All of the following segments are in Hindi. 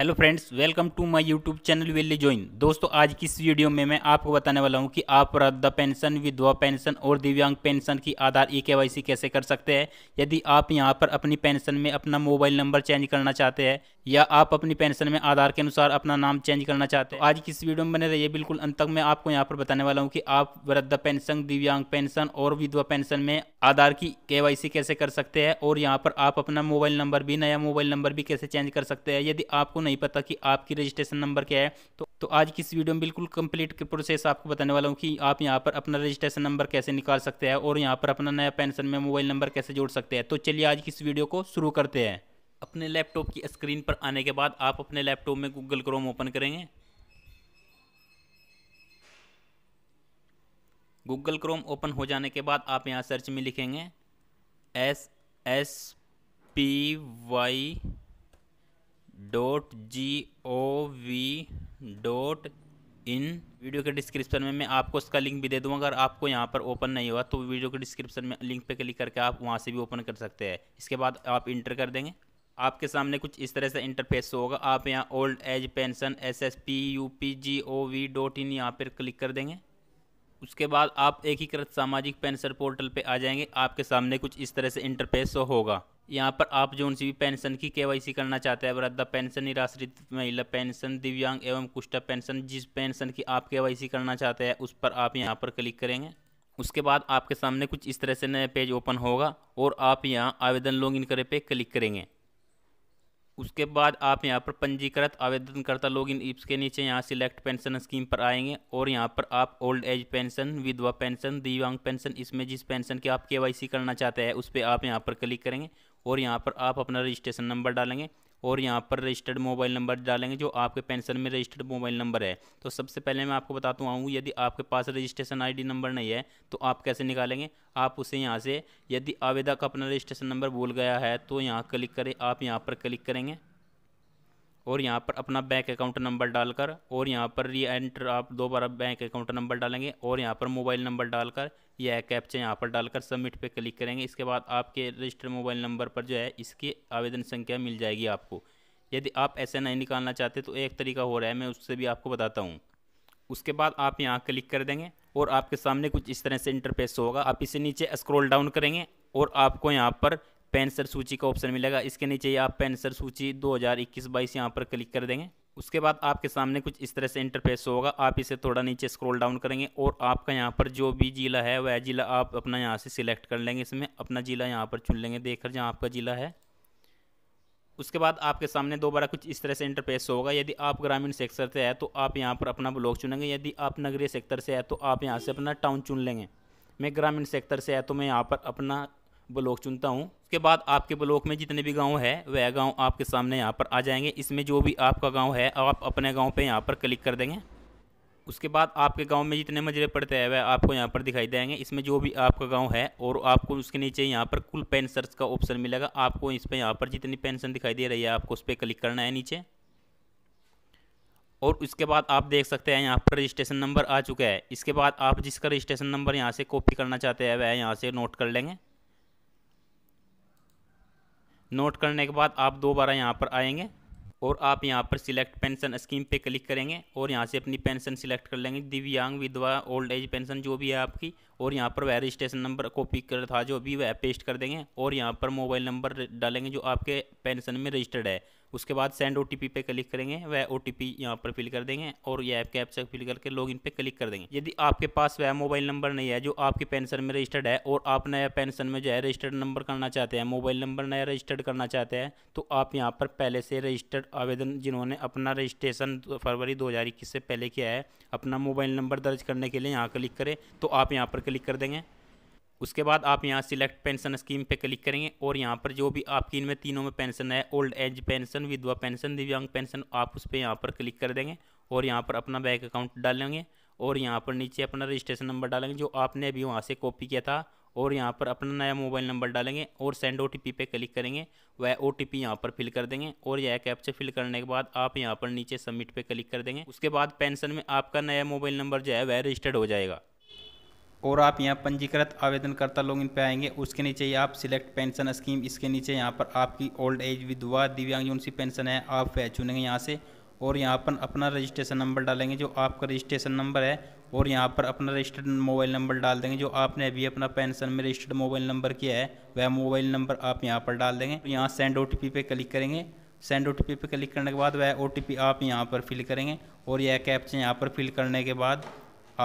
hello friends welcome to my YouTube channel वेली ज्वाइन दोस्तों आज की इस वीडियो में मैं आपको बताने वाला हूं कि आप वृद्धा पेंशन विधवा पेंशन और दिव्यांग पेंशन की आधार ई e के कैसे कर सकते हैं यदि आप यहां पर अपनी पेंशन में अपना मोबाइल नंबर चेंज करना चाहते हैं या आप अपनी पेंशन में आधार के अनुसार अपना नाम चेंज करना चाहते हैं तो आज की इस वीडियो में बने रहिए बिल्कुल अंत तक मैं आपको यहाँ पर बताने वाला हूँ कि आप वृद्धा पेंशन दिव्यांग पेंशन और विधवा पेंशन में आधार की के कैसे कर सकते हैं और यहाँ पर आप अपना मोबाइल नंबर भी नया मोबाइल नंबर भी कैसे चेंज कर सकते हैं यदि आपको नहीं पता कि आपकी रजिस्ट्रेशन नंबर क्या है तो तो आज की इस वीडियो में बिल्कुल कंप्लीट प्रोसेस आपको बताने वाला हूँ कि आप यहाँ पर अपना रजिस्ट्रेशन नंबर कैसे निकाल सकते हैं और यहाँ पर अपना नया पेंशन में मोबाइल नंबर कैसे जोड़ सकते हैं तो चलिए आज की इस वीडियो को शुरू करते हैं अपने लैपटॉप की स्क्रीन पर आने के बाद आप अपने लैपटॉप में गूगल क्रोम ओपन करेंगे गूगल क्रोम ओपन हो जाने के बाद आप यहाँ सर्च में लिखेंगे S S P Y dot G O V dot in video के डिस्क्रिप्शन में मैं आपको उसका लिंक भी दे दूँगा अगर आपको यहाँ पर ओपन नहीं हुआ तो वीडियो के डिस्क्रिप्शन में लिंक पे क्लिक करके आप वहाँ से भी ओपन कर सकते हैं इसके बाद आप इंटर कर देंगे आपके सामने कुछ इस तरह से इंटरफेस होगा आप यहाँ old age pension S S P U P G O V dot in यहाँ पर क्लिक कर देंगे उसके बाद आप एकीकृत सामाजिक पेंशन पोर्टल पे आ जाएंगे आपके सामने कुछ इस तरह से इंटरफेस होगा यहाँ पर आप जो उनसी भी पेंशन की केवाईसी करना चाहते हैं वृद्धा पेंशन निराश्रित महिला पेंशन दिव्यांग एवं कुष्ठा पेंशन जिस पेंशन की आप केवाईसी करना चाहते हैं उस पर आप यहाँ पर क्लिक करेंगे उसके बाद आपके सामने कुछ इस तरह से नया पेज ओपन होगा और आप यहाँ आवेदन लॉग इन करे पे क्लिक करेंगे उसके बाद आप यहाँ पर पंजीकृत आवेदनकर्ता इन ईप्स के नीचे यहाँ सिलेक्ट पेंशन स्कीम पर आएंगे और यहाँ पर आप ओल्ड एज पेंशन विधवा पेंशन दिव्यांग पेंशन इसमें जिस पेंशन की आप के करना चाहते हैं उस पर आप यहाँ पर क्लिक करेंगे और यहाँ पर आप अपना रजिस्ट्रेशन नंबर डालेंगे और यहाँ पर रजिस्टर्ड मोबाइल नंबर डालेंगे जो आपके पेंशन में रजिस्टर्ड मोबाइल नंबर है तो सबसे पहले मैं आपको बताता हूँ यदि आपके पास रजिस्ट्रेशन आईडी नंबर नहीं है तो आप कैसे निकालेंगे आप उसे यहाँ से यदि आवेदक अपना रजिस्ट्रेशन नंबर भूल गया है तो यहाँ क्लिक करें आप यहाँ पर क्लिक करेंगे और यहाँ पर अपना बैंक अकाउंट नंबर डालकर और यहाँ पर री एंटर आप दोबारा बैंक अकाउंट नंबर डालेंगे और यहाँ पर मोबाइल नंबर डालकर यह कैप्चा यहाँ पर डालकर सबमिट पे क्लिक करेंगे इसके बाद आपके रजिस्टर मोबाइल नंबर पर जो है इसकी आवेदन संख्या मिल जाएगी आपको यदि आप ऐसे नहीं निकालना चाहते तो एक तरीका हो रहा है मैं उससे भी आपको बताता हूँ उसके बाद आप यहाँ क्लिक कर देंगे और आपके सामने कुछ इस तरह से इंटरफेस होगा आप इसे नीचे स्क्रोल डाउन करेंगे और आपको यहाँ पर पेंसर सूची का ऑप्शन मिलेगा इसके नीचे आप पेंसर सूची 2021 बाईस यहाँ पर क्लिक कर देंगे उसके बाद आपके सामने कुछ इस तरह से इंटरफेस होगा आप इसे थोड़ा नीचे स्क्रॉल डाउन करेंगे और आपका यहाँ पर जो भी जिला है वह जिला आप अपना यहाँ से सिलेक्ट कर लेंगे इसमें अपना जिला यहाँ पर चुन लेंगे देखकर जहाँ आपका जिला है उसके बाद आपके सामने दोबारा कुछ इस तरह से इंटरफेस होगा यदि आप ग्रामीण सेक्टर से है तो आप यहाँ पर अपना ब्लॉक चुनेंगे यदि आप नगरीय सेक्टर से है तो आप यहाँ से अपना टाउन चुन लेंगे मैं ग्रामीण सेक्टर से है तो मैं यहाँ पर अपना ब्लॉक चुनता हूँ उसके बाद आपके ब्लॉक में जितने भी गांव है वह गांव आपके सामने यहाँ पर आ जाएंगे इसमें जो भी आपका गांव है आप अपने गांव पे यहाँ पर क्लिक कर देंगे उसके बाद आपके गांव में जितने मजरे पड़ते हैं वह आपको यहाँ पर दिखाई देंगे इसमें जो भी आपका गाँव है और आपको उसके नीचे यहाँ पर कुल पेंशन का ऑप्शन मिलेगा आपको इस पर यहाँ पर जितनी पेंशन दिखाई दे रही है आपको उस पर क्लिक करना है नीचे और उसके बाद आप देख सकते हैं यहाँ पर रजिस्ट्रेशन नंबर आ चुका है इसके बाद आप जिसका रजिस्ट्रेशन नंबर यहाँ से कॉपी करना चाहते हैं वह यहाँ से नोट कर लेंगे नोट करने के बाद आप दोबारा यहाँ पर आएंगे और आप यहाँ पर सिलेक्ट पेंशन स्कीम पे क्लिक करेंगे और यहाँ से अपनी पेंशन सिलेक्ट कर लेंगे दिव्यांग विधवा ओल्ड एज पेंशन जो भी है आपकी और यहाँ पर वह रजिस्ट्रेशन नंबर कॉपी कर था जो भी वह पेस्ट कर देंगे और यहाँ पर मोबाइल नंबर डालेंगे जो आपके पेंशन में रजिस्टर्ड है उसके बाद सेंड ओ टी पे क्लिक करेंगे वह ओ टी पी यहाँ पर फिल कर देंगे और यह ऐप से फिल करके लॉग इन पे क्लिक कर देंगे यदि आपके पास वह मोबाइल नंबर नहीं है जो आपके पेंशन में रजिस्टर्ड है और आप नया पेंशन में जो है रजिस्टर्ड नंबर करना चाहते हैं मोबाइल नंबर नया रजिस्टर्ड करना चाहते हैं तो आप यहाँ पर पहले से रजिस्टर्ड आवेदन जिन्होंने अपना रजिस्ट्रेशन फरवरी दो से पहले किया है अपना मोबाइल नंबर दर्ज करने के लिए यहाँ क्लिक करें तो आप यहाँ पर क्लिक कर देंगे उसके बाद आप यहाँ सिलेक्ट पेंशन स्कीम पे क्लिक करेंगे और यहाँ पर जो भी आपकी इनमें तीनों में पेंशन है ओल्ड एज पेंशन विधवा पेंशन दिव्यांग पेंशन आप उस पर यहाँ पर क्लिक कर देंगे और यहाँ पर अपना बैंक अकाउंट डालेंगे और यहाँ पर नीचे अपना रजिस्ट्रेशन नंबर डालेंगे जो आपने अभी वहाँ से कॉपी किया था और यहाँ पर अपना नया मोबाइल नंबर डालेंगे और सेंड ओ पे क्लिक करेंगे वह ओ टी यहाँ पर फिल कर देंगे और यह कैप्चर फिल करने के बाद आप यहाँ पर नीचे सबमिट पे क्लिक कर देंगे उसके बाद पेंशन में आपका नया मोबाइल नंबर जो है वह रजिस्टर्ड हो जाएगा और आप यहाँ पंजीकृत आवेदनकर्ता लॉगिन पे आएंगे उसके नीचे आप सिलेक्ट पेंशन स्कीम इसके नीचे यहाँ पर आपकी ओल्ड एज विधवा दिव्यांग कौन सी पेंशन है आप वह चुनेंगे यहाँ से और यहाँ पर अपना रजिस्ट्रेशन नंबर डालेंगे जो आपका रजिस्ट्रेशन नंबर है और यहाँ पर अपना रजिस्टर्ड मोबाइल नंबर डाल देंगे जो आपने अभी अपना पेंशन में रजिस्टर्ड मोबाइल नंबर किया है वह मोबाइल नंबर आप यहाँ पर डाल देंगे यहाँ सेंड ओ टी पे क्लिक करेंगे सेंड ओ टी पे क्लिक करने के बाद वह ओ आप यहाँ पर फिल करेंगे और यह कैप्चा यहाँ पर फिल करने के बाद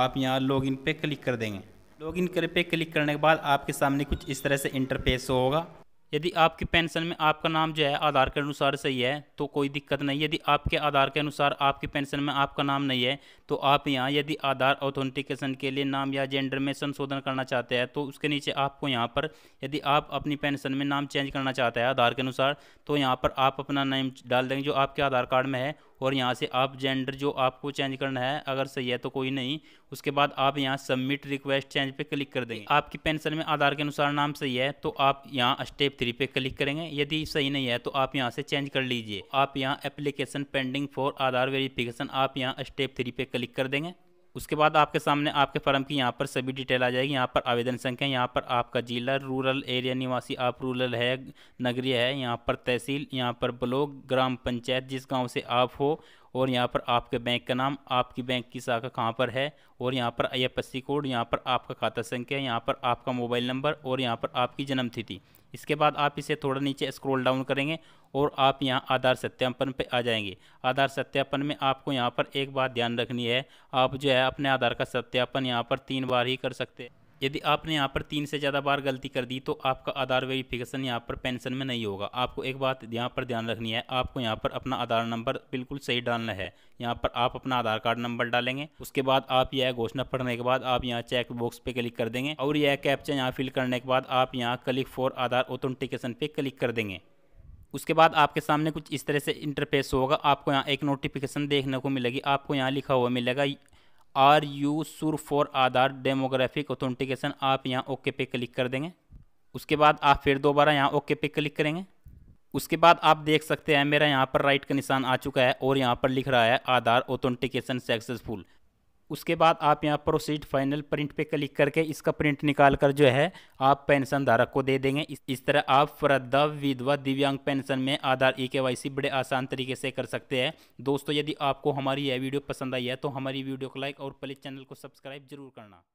आप यहाँ लॉगिन पे क्लिक कर देंगे लॉगिन कर पे क्लिक करने के बाद आपके सामने कुछ इस तरह से इंटरफेस होगा यदि आपकी पेंशन में आपका नाम जो है आधार के अनुसार सही है तो कोई दिक्कत नहीं यदि आपके आधार के अनुसार आपकी पेंशन में आपका नाम नहीं है तो आप यहाँ यदि आधार ऑथेंटिकेशन के लिए नाम या जेंडर में संशोधन करना चाहते हैं तो उसके नीचे आपको यहाँ पर यदि आप अपनी पेंशन में नाम चेंज करना चाहते हैं आधार के अनुसार तो यहाँ पर आप अपना नेम डाल देंगे जो आपके आधार कार्ड में है और यहाँ से आप जेंडर जो आपको चेंज करना है अगर सही है तो कोई नहीं उसके बाद आप यहाँ सबमिट रिक्वेस्ट चेंज पे क्लिक कर देंगे आपकी पेंशन में आधार के अनुसार नाम सही है तो आप यहाँ स्टेप थ्री पे क्लिक करेंगे यदि सही नहीं है तो आप यहाँ से चेंज कर लीजिए आप यहाँ application pending for Aadhaar verification आप यहाँ स्टेप थ्री पे क्लिक कर देंगे उसके बाद आपके सामने आपके फर्म की यहाँ पर सभी डिटेल आ जाएगी यहाँ पर आवेदन संख्या यहाँ पर आपका जिला रूरल एरिया निवासी आप रूरल है नगरीय है यहाँ पर तहसील यहाँ पर ब्लॉक ग्राम पंचायत जिस गांव से आप हो और यहाँ पर आपके बैंक का नाम आपकी बैंक की शाखा कहाँ पर है और यहाँ पर आई कोड यहाँ पर आपका खाता संख्या यहाँ पर आपका मोबाइल नंबर और यहाँ पर आपकी जन्म तिथि इसके बाद आप इसे थोड़ा नीचे स्क्रॉल डाउन करेंगे और आप यहां आधार सत्यापन पर आ जाएंगे आधार सत्यापन में आपको यहां पर एक बात ध्यान रखनी है आप जो है अपने आधार का सत्यापन यहाँ पर तीन बार ही कर सकते हैं यदि आपने यहाँ पर तीन से ज़्यादा बार गलती कर दी तो आपका आधार वेरिफिकेशन यहाँ पर पेंशन में नहीं होगा आपको एक बात यहाँ पर ध्यान रखनी है आपको यहाँ पर अपना आधार नंबर बिल्कुल सही डालना है यहाँ पर आप अपना आधार कार्ड नंबर डालेंगे उसके बाद आप यह घोषणा पढ़ने के बाद आप यहाँ चेक बॉक्स पे क्लिक कर देंगे और यह कैप्चा यहाँ फिल करने के बाद आप यहाँ क्लिक फॉर आधार ऑथेंटिकेशन पे क्लिक कर देंगे उसके बाद आपके सामने कुछ इस तरह से इंटरफेस होगा आपको यहाँ एक नोटिफिकेशन देखने को मिलेगी आपको यहाँ लिखा हुआ मिलेगा are you sure for Aadhaar demographic authentication आप यहाँ ओके पे क्लिक कर देंगे उसके बाद आप फिर दोबारा यहाँ ओके पे क्लिक करेंगे उसके बाद आप देख सकते हैं मेरा यहाँ पर राइट का निशान आ चुका है और यहाँ पर लिख रहा है आधार ऑथेंटिकेशन सक्सेसफुल उसके बाद आप यहाँ प्रोसीड फाइनल प्रिंट पे क्लिक करके इसका प्रिंट निकाल कर जो है आप पेंशन धारक को दे देंगे इस, इस तरह आप वृद्धा विधवा दिव्यांग पेंशन में आधार ई e के बड़े आसान तरीके से कर सकते हैं दोस्तों यदि आपको हमारी यह वीडियो पसंद आई है तो हमारी वीडियो को लाइक और प्लीज़ चैनल को सब्सक्राइब जरूर करना